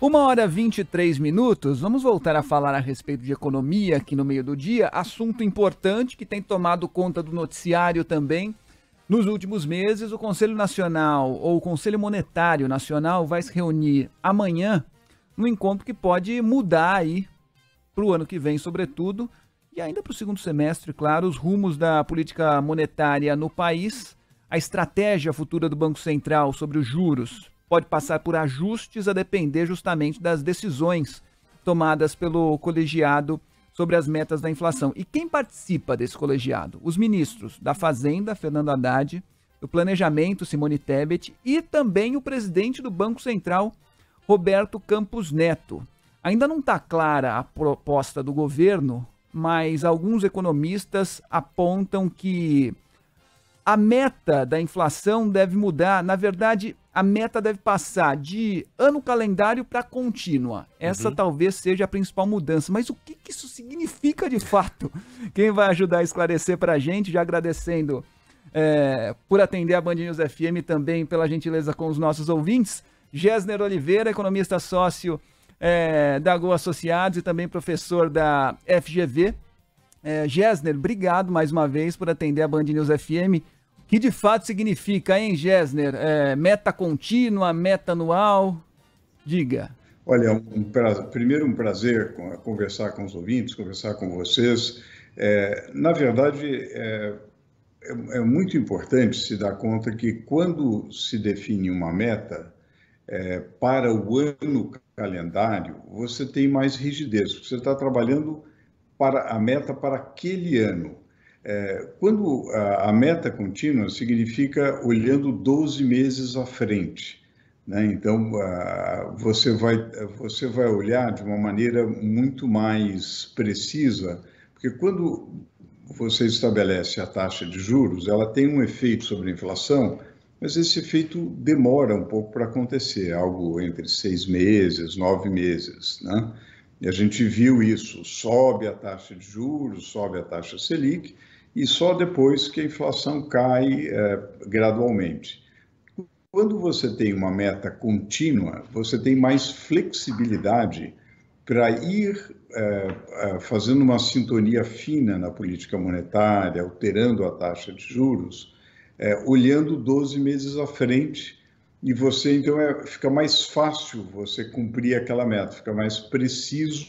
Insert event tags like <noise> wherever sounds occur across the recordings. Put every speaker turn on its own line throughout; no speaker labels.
Uma hora 23 minutos, vamos voltar a falar a respeito de economia aqui no meio do dia, assunto importante que tem tomado conta do noticiário também. Nos últimos meses, o Conselho Nacional ou o Conselho Monetário Nacional vai se reunir amanhã num encontro que pode mudar aí para o ano que vem, sobretudo, e ainda para o segundo semestre, claro, os rumos da política monetária no país, a estratégia futura do Banco Central sobre os juros pode passar por ajustes a depender justamente das decisões tomadas pelo colegiado sobre as metas da inflação. E quem participa desse colegiado? Os ministros da Fazenda, Fernando Haddad, do Planejamento, Simone Tebet, e também o presidente do Banco Central, Roberto Campos Neto. Ainda não está clara a proposta do governo, mas alguns economistas apontam que a meta da inflação deve mudar, na verdade, a meta deve passar de ano calendário para contínua. Essa uhum. talvez seja a principal mudança. Mas o que, que isso significa de fato? <laughs> Quem vai ajudar a esclarecer para a gente, já agradecendo é, por atender a Band News FM também pela gentileza com os nossos ouvintes, Gessner Oliveira, economista sócio é, da Go Associados e também professor da FGV. É, Gessner, obrigado mais uma vez por atender a Band News FM que de fato significa, hein, Gessner? É, meta contínua, meta anual? Diga.
Olha, um prazer, primeiro um prazer conversar com os ouvintes, conversar com vocês. É, na verdade, é, é, é, muito importante se dar conta que quando se define uma meta é, para o ano calendário, você tem mais rigidez. Você está trabalhando para a meta para aquele ano é, quando a, a, meta contínua significa olhando 12 meses à frente. Né? Então, você, vai, você vai olhar de uma maneira muito mais precisa, porque quando você estabelece a taxa de juros, ela tem um efeito sobre a inflação, mas esse efeito demora um pouco para acontecer, algo entre seis meses, nove meses. Né? E a gente viu isso, sobe a taxa de juros, sobe a taxa Selic, e só depois que a inflação cai é, gradualmente. Quando você tem uma meta contínua, você tem mais flexibilidade para ir é, é fazendo uma sintonia fina na política monetária, alterando a taxa de juros, é, olhando 12 meses à frente, e você então é, fica mais fácil você cumprir aquela meta, fica mais preciso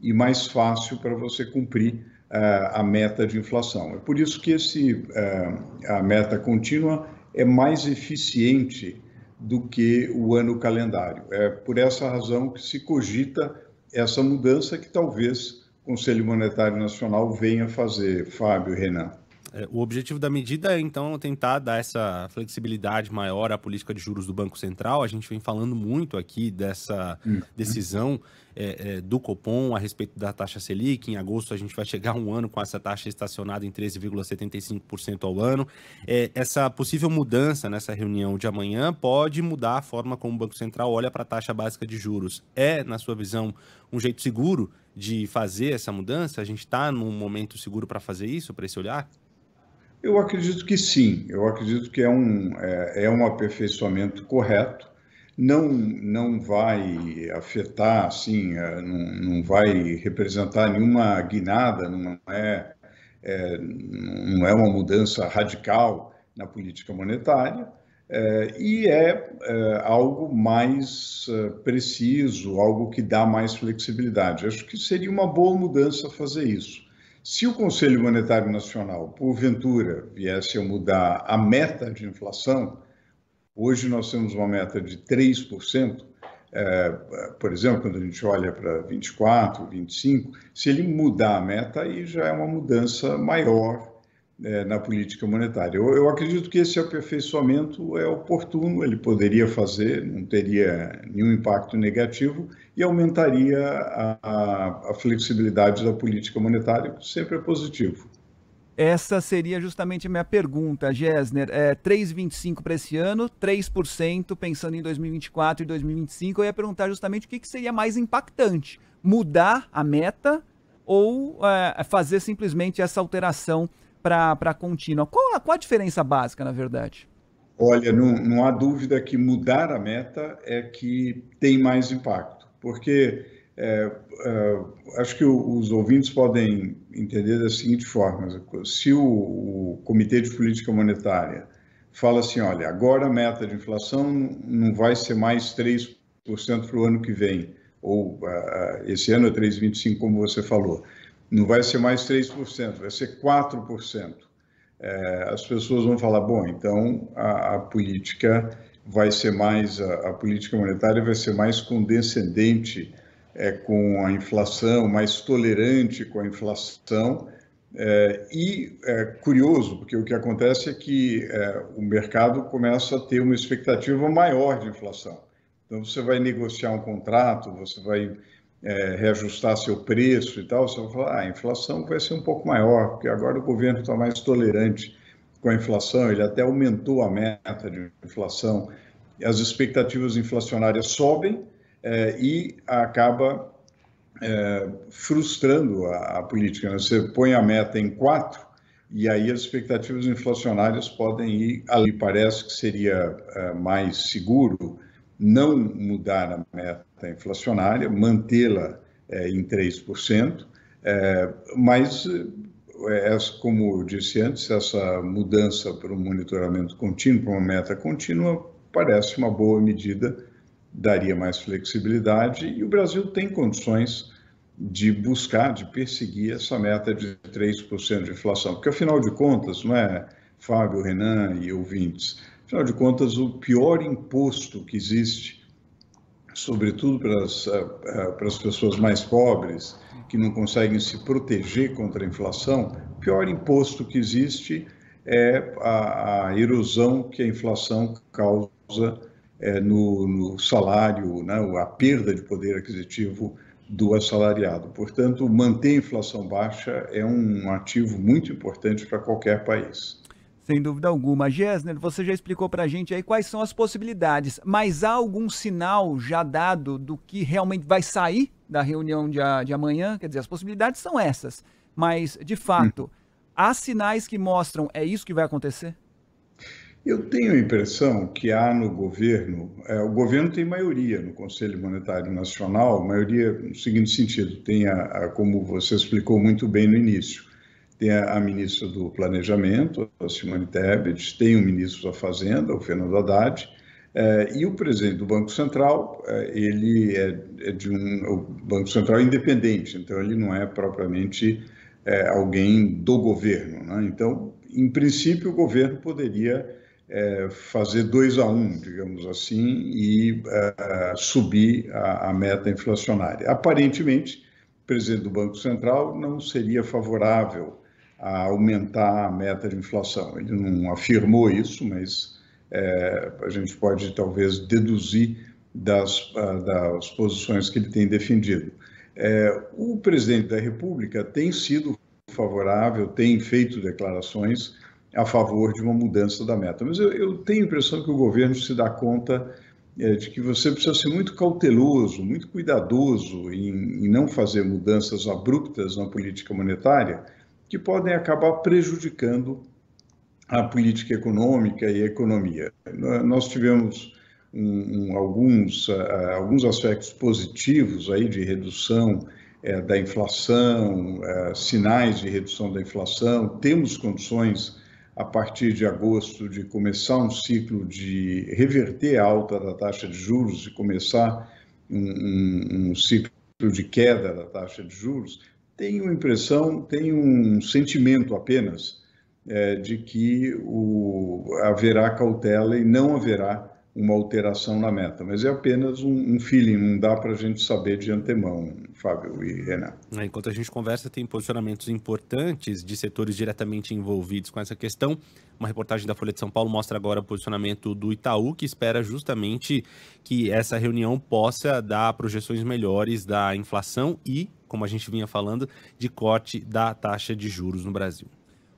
e mais fácil para você cumprir a meta de inflação. É por isso que esse, é, a meta contínua é mais eficiente do que o ano calendário. É por essa razão que se cogita essa mudança que talvez o Conselho Monetário Nacional venha fazer, Fábio Renan.
É, o objetivo da medida é, então, tentar dar essa flexibilidade maior à política de juros do Banco Central. A gente vem falando muito aqui dessa uhum. decisão é, é, do Copom a respeito da taxa Selic. Em agosto, a gente vai chegar um ano com essa taxa estacionada em 13,75% ao ano. É, essa possível mudança nessa reunião de amanhã pode mudar a forma como o Banco Central olha para a taxa básica de juros. É, na sua visão, um jeito seguro de fazer essa mudança? A gente está num momento seguro para fazer isso, para esse olhar?
Eu acredito que sim, eu acredito que é um, é, é um aperfeiçoamento correto, não, não vai afetar, assim, é, não, não vai representar nenhuma guinada, não é, é, não é uma mudança radical na política monetária, é, e é, é algo mais é, preciso, algo que dá mais flexibilidade. Acho que seria uma boa mudança fazer isso. Se o Conselho Monetário Nacional, porventura, viesse a mudar a meta de inflação, hoje nós temos uma meta de 3%, é, por exemplo, quando a gente olha para 24, 25, se ele mudar a meta, aí já é uma mudança maior é, na política monetária. Eu, eu, acredito que esse aperfeiçoamento é oportuno, ele poderia fazer, não teria nenhum impacto negativo e aumentaria a, a, a flexibilidade da política monetária, que sempre é positivo.
Essa seria justamente a minha pergunta, Gessner. É 3,25 para esse ano, 3% pensando em 2024 e 2025. Eu ia perguntar justamente o que, que seria mais impactante: mudar a meta ou é, fazer simplesmente essa alteração para contínua? Qual a, qual a diferença básica, na verdade?
Olha, não, não há dúvida que mudar a meta é que tem mais impacto, porque é, é, acho que os ouvintes podem entender da seguinte forma: se o, o, Comitê de Política Monetária fala assim, olha, agora a meta de inflação não vai ser mais 3% para o ano que vem, ou uh, esse ano é 3,25%, como você falou não vai ser mais 3%, vai ser 4%. É, as pessoas vão falar, bom, então a, a política vai ser mais, a, a, política monetária vai ser mais condescendente é, com a inflação, mais tolerante com a inflação. É, e é curioso, porque o que acontece é que é, o mercado começa a ter uma expectativa maior de inflação. Então, você vai negociar um contrato, você vai é, reajustar seu preço e tal, você vai falar, ah, a inflação vai ser um pouco maior, porque agora o governo está mais tolerante com a inflação, ele até aumentou a meta de inflação, as expectativas inflacionárias sobem é, e acaba é, frustrando a, a política. Né? Você põe a meta em quatro e aí as expectativas inflacionárias podem ir ali. Parece que seria é, mais seguro não mudar a meta inflacionária, mantê-la é, em 3%, é, eh, mas, é, como eu disse antes, essa mudança para um monitoramento contínuo, para uma meta contínua, parece uma boa medida, daria mais flexibilidade e o Brasil tem condições de buscar, de perseguir essa meta de 3% de inflação, porque afinal de contas, não é, Fábio, Renan e ouvintes, Afinal de contas, o pior imposto que existe, sobretudo para as, eh, eh, para as pessoas mais pobres, que não conseguem se proteger contra a inflação, o pior imposto que existe é a, a erosão que a inflação causa é, no, no, salário, né, a perda de poder aquisitivo do assalariado. Portanto, manter a inflação baixa é um ativo muito importante para qualquer país.
Sem dúvida alguma. Gessner, você já explicou para a gente aí quais são as possibilidades, mas há algum sinal já dado do que realmente vai sair da reunião de, de amanhã? Quer dizer, as possibilidades são essas, mas, de fato, hum. há sinais que mostram é isso que vai acontecer?
Eu tenho a impressão que há no governo, é, o governo tem maioria no Conselho Monetário Nacional, maioria no seguinte sentido, tem a, a, como você explicou muito bem no início, tem a, ministra do Planejamento, a Simone Tebet, tem o ministro da Fazenda, o Fernando Haddad, eh, e o presidente do Banco Central, eh, ele é, é, de um Banco Central é independente, então ele não é propriamente eh, alguém do governo. Né? Então, em princípio, o governo poderia fazer dois a um, digamos assim, e subir a, a meta inflacionária. Aparentemente, o presidente do Banco Central não seria favorável a aumentar a meta de inflação. Ele não afirmou isso, mas é, a gente pode talvez deduzir das, ah, das posições que ele tem defendido. É, o presidente da República tem sido favorável, tem feito declarações a favor de uma mudança da meta, mas eu, eu tenho a impressão que o governo se dá conta é, de que você precisa ser muito cauteloso, muito cuidadoso em, em não fazer mudanças abruptas na política monetária que podem acabar prejudicando a política econômica e a economia. Nós tivemos um, um, alguns, uh, alguns aspectos positivos aí de redução uh, da inflação, uh, sinais de redução da inflação, temos condições a partir de agosto de começar um ciclo de reverter a alta da taxa de juros e começar um, um, um ciclo de queda da taxa de juros, tenho a impressão, tenho um sentimento apenas é, de que o, haverá cautela e não haverá uma alteração na meta, mas é apenas um, um feeling, não dá para a gente saber de antemão, Fábio e Renan.
É, enquanto a gente conversa, tem posicionamentos importantes de setores diretamente envolvidos com essa questão. Uma reportagem da Folha de São Paulo mostra agora o posicionamento do Itaú, que espera justamente que essa reunião possa dar projeções melhores da inflação e como a gente vinha falando, de corte da
taxa de juros no Brasil.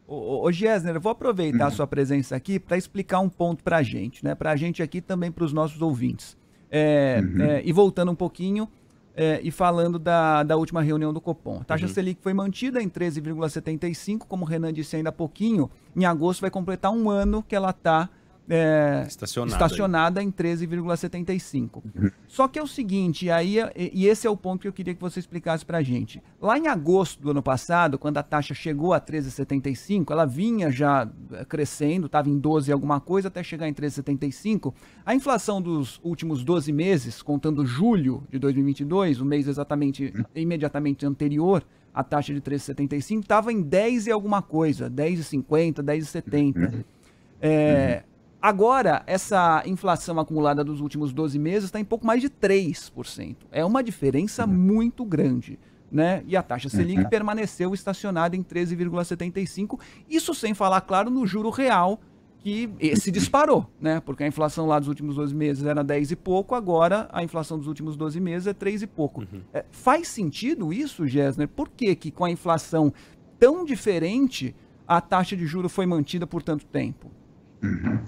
Ô, Gessner, eu vou aproveitar uhum. a sua presença aqui para explicar um ponto para a gente, né? para a gente aqui também para os nossos ouvintes. É, uhum. é, e voltando um pouquinho é, e falando da, da última reunião do Copom. A taxa uhum. Selic foi mantida em 13,75, como o Renan disse ainda há pouquinho. Em agosto vai completar um ano que ela está é, estacionada, estacionada em 13,75. Uhum. Só que é o seguinte, aí, é, e esse é o ponto que eu queria que você explicasse para a gente. Lá em agosto do ano passado, quando a taxa chegou a 13,75, ela vinha já eh, crescendo, estava em 12 alguma coisa até chegar em 13,75. A inflação dos últimos 12 meses, contando julho de 2022, o mês exatamente uhum. imediatamente anterior, a taxa de 13,75, estava em 10 e alguma coisa, 10,50, 10,70. Uhum. É, uhum. Agora, essa inflação acumulada dos últimos 12 meses está em pouco mais de 3%. É uma diferença uhum. muito grande. Né? E a taxa uhum. Selic uhum. permaneceu estacionada em 13,75%. Isso sem falar, claro, no juro real, que se disparou, né? Porque a inflação lá dos últimos 12 meses era 10 e pouco, agora a inflação dos últimos 12 meses é 3 e pouco. Uhum. É, faz sentido isso, Gessner? Por que, que com a inflação tão diferente a taxa de juro foi mantida por tanto tempo?
Uhum.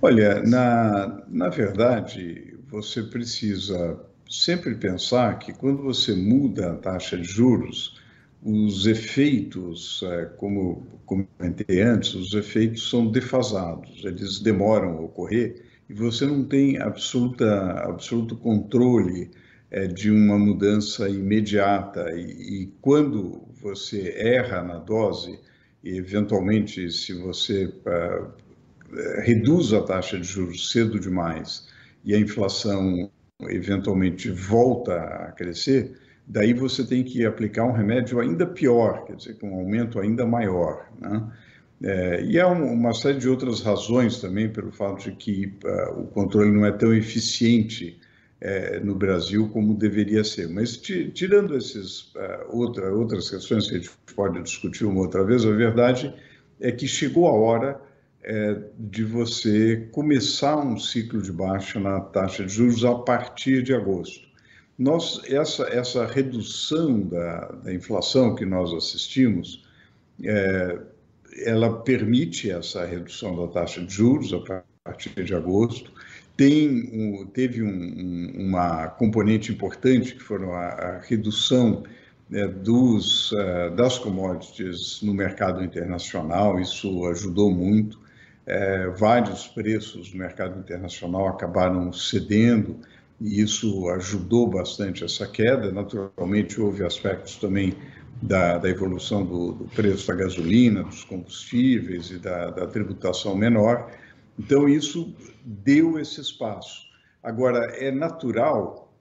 Olha, na, na verdade, você precisa sempre pensar que quando você muda a taxa de juros, os efeitos, é, como comentei antes, os efeitos são defasados, eles demoram a ocorrer e você não tem absoluta, absoluto controle é, de uma mudança imediata. E, e quando você erra na dose, eventualmente, se você é, eh, reduz a taxa de juros cedo demais e a inflação eventualmente volta a crescer, daí você tem que aplicar um remédio ainda pior, quer dizer, com um aumento ainda maior. Né? É, e há uma série de outras razões também pelo fato de que uh, o controle não é tão eficiente uh, no Brasil como deveria ser. Mas tirando essas uh, outra, outras questões que a gente pode discutir uma outra vez, a verdade é que chegou a hora é, de você começar um ciclo de baixa na taxa de juros a partir de agosto. Nós, essa, essa redução da, da inflação que nós assistimos, é, ela permite essa redução da taxa de juros a partir de agosto. Tem, um, teve um, um, uma componente importante que foram a, a redução né, dos, uh, das commodities no mercado internacional, isso ajudou muito é, vários preços do mercado internacional acabaram cedendo e isso ajudou bastante essa queda. Naturalmente, houve aspectos também da, da evolução do, do, preço da gasolina, dos combustíveis e da, da tributação menor. Então, isso deu esse espaço. Agora, é natural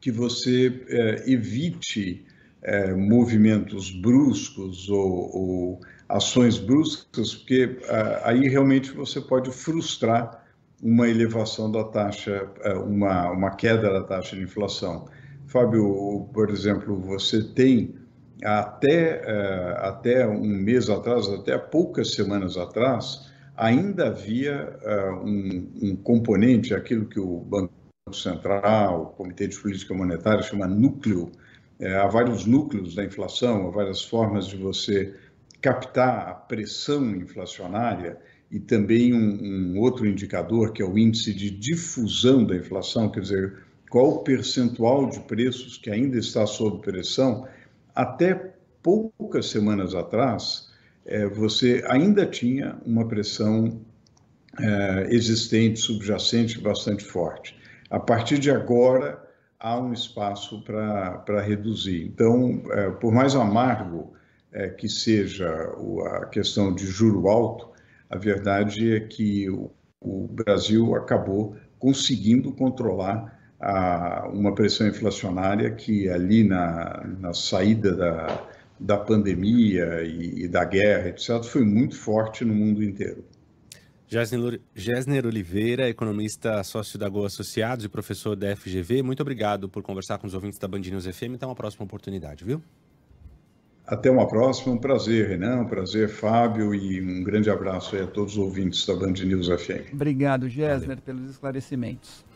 que você é, evite é, movimentos bruscos ou, ou, ações bruscas, porque aí realmente você pode frustrar uma elevação da taxa, é, uma, uma queda da taxa de inflação. Fábio, por exemplo, você tem até, é, até um mês atrás, até poucas semanas atrás, ainda havia é, um, um componente, aquilo que o Banco Central, o Comitê de Política Monetária chama núcleo é, há vários núcleos da inflação, há várias formas de você captar a pressão inflacionária e também um, um, outro indicador que é o índice de difusão da inflação, quer dizer, qual o percentual de preços que ainda está sob pressão. Até poucas semanas atrás, é, você ainda tinha uma pressão é, existente, subjacente, bastante forte. A partir de agora, há um espaço para reduzir. Então, é, por mais amargo é, que seja a questão de juro alto, a verdade é que o, o Brasil acabou conseguindo controlar a, uma pressão inflacionária que ali na, na saída da, da pandemia e, e da guerra, etc., foi muito forte no mundo inteiro.
Gessner Oliveira, economista sócio da Goa Associados e professor da FGV, muito obrigado por conversar com os ouvintes da Band News FM. Até uma próxima oportunidade, viu?
Até uma próxima, um prazer, Renan, um prazer, Fábio, e um grande abraço a todos os ouvintes da Band News FM.
Obrigado, Gessner, pelos esclarecimentos.